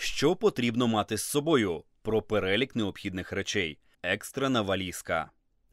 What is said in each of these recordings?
що потрібно мати з собою про перелік необхідних речей, екстрена валізка.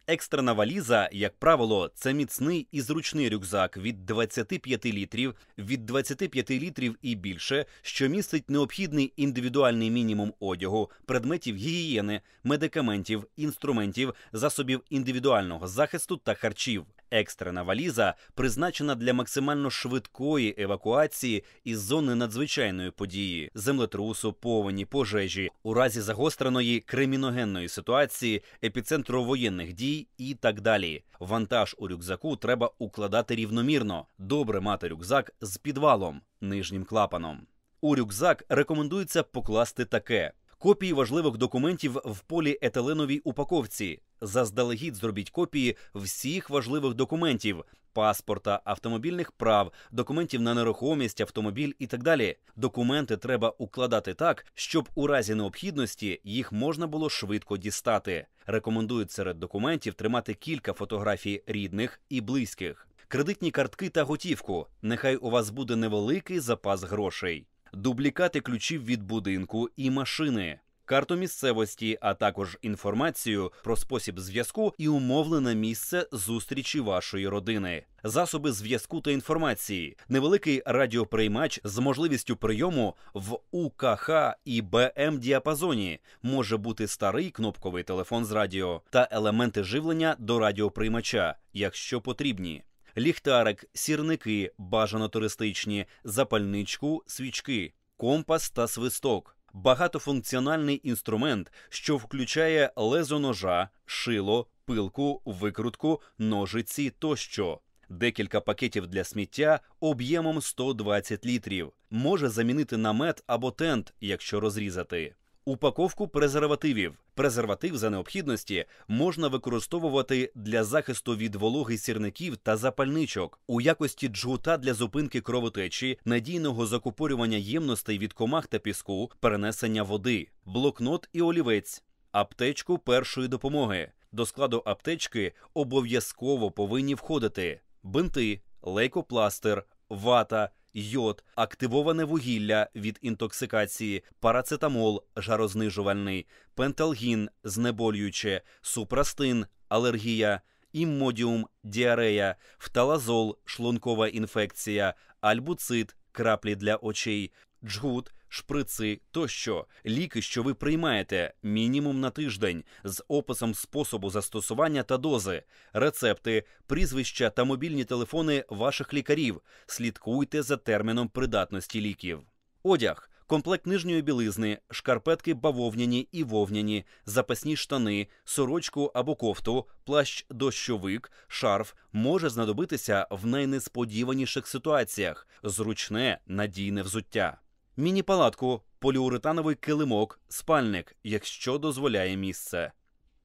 Екстрена валіза, як правило, це міцний і зручний рюкзак від 25 літрів, від 25 літрів і більше, що містить необхідний індивідуальний мінімум одягу, предметів гігієни, медикаментів, інструментів, засобів індивідуального захисту та харчів. Екстрена валіза призначена для максимально швидкої евакуації із зони надзвичайної події, землетрусу, повені, пожежі, у разі загостреної криміногенної ситуації, епіцентру воєнних дій і так далі. Вантаж у рюкзаку треба укладати рівномірно. Добре мати рюкзак з підвалом, нижнім клапаном. У рюкзак рекомендується покласти таке: копії важливих документів в полі етиленовій упаковці заздалегідь зробіть копії всіх важливих документів. Паспорта, автомобільних прав, документів на нерухомість, автомобіль і так далі. Документи треба укладати так, щоб у разі необхідності їх можна було швидко дістати. Рекомендують серед документів тримати кілька фотографій рідних і близьких, кредитні картки та готівку. Нехай у вас буде невеликий запас грошей, дублікати ключів від будинку і машини карту місцевості, а також інформацію про спосіб зв'язку і умовлене місце зустрічі вашої родини, засоби зв'язку та інформації, невеликий радіоприймач з можливістю прийому в УКХ і БМ діапазоні може бути старий кнопковий телефон з радіо та елементи живлення до радіоприймача, якщо потрібні. Ліхтарик, сірники, бажано туристичні, запальничку, свічки, компас та свисток багатофункціональний інструмент, що включає лезо ножа, шило, пилку, викрутку, ножиці тощо. Декілька пакетів для сміття об'ємом 120 літрів може замінити намет або тент, якщо розрізати. Упаковку презервативів. Презерватив за необхідності можна використовувати для захисту від вологи сірників та запальничок, у якості джгута для зупинки кровотечі, надійного закупорювання ємностей від комах та піску, перенесення води, блокнот і олівець, аптечку першої допомоги. До складу аптечки обов'язково повинні входити: бинти, лейкопластир, вата йод, активоване вугілля від інтоксикації, парацетамол, жарознижувальний, пенталгін, знеболююче, супрастин, алергія, іммодіум, діарея, фталазол, шлункова інфекція, альбуцит, краплі для очей, джгут шприци тощо, ліки, що ви приймаєте мінімум на тиждень, з описом способу застосування та дози, рецепти, прізвища та мобільні телефони ваших лікарів. Слідкуйте за терміном придатності ліків. Одяг. Комплект нижньої білизни, шкарпетки бавовняні і вовняні, запасні штани, сорочку або кофту, плащ дощовик, шарф може знадобитися в найнесподіваніших ситуаціях, зручне надійне взуття міні-палатку, поліуретановий килимок, спальник, якщо дозволяє місце,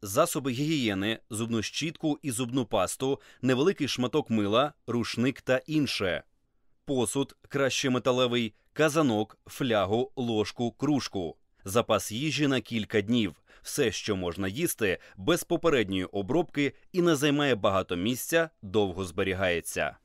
засоби гігієни, зубну щітку і зубну пасту, невеликий шматок мила, рушник та інше, посуд, краще металевий, казанок, флягу, ложку, кружку, запас їжі на кілька днів, все, що можна їсти, без попередньої обробки і не займає багато місця, довго зберігається.